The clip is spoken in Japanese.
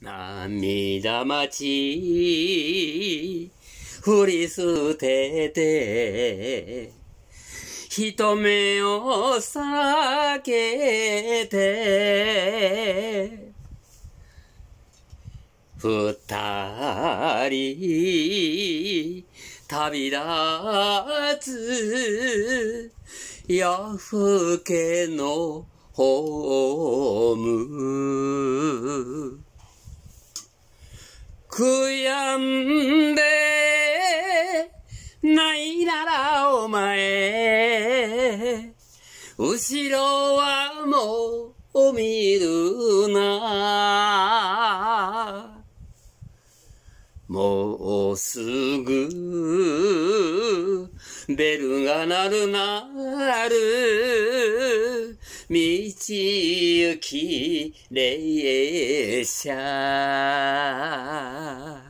涙待ち、降り捨てて、人目を避けて、二人、旅立つ、夜更けのホーム。悔やんでないならお前、後ろはもう見るな。もうすぐ、ベルが鳴るなる。行き列車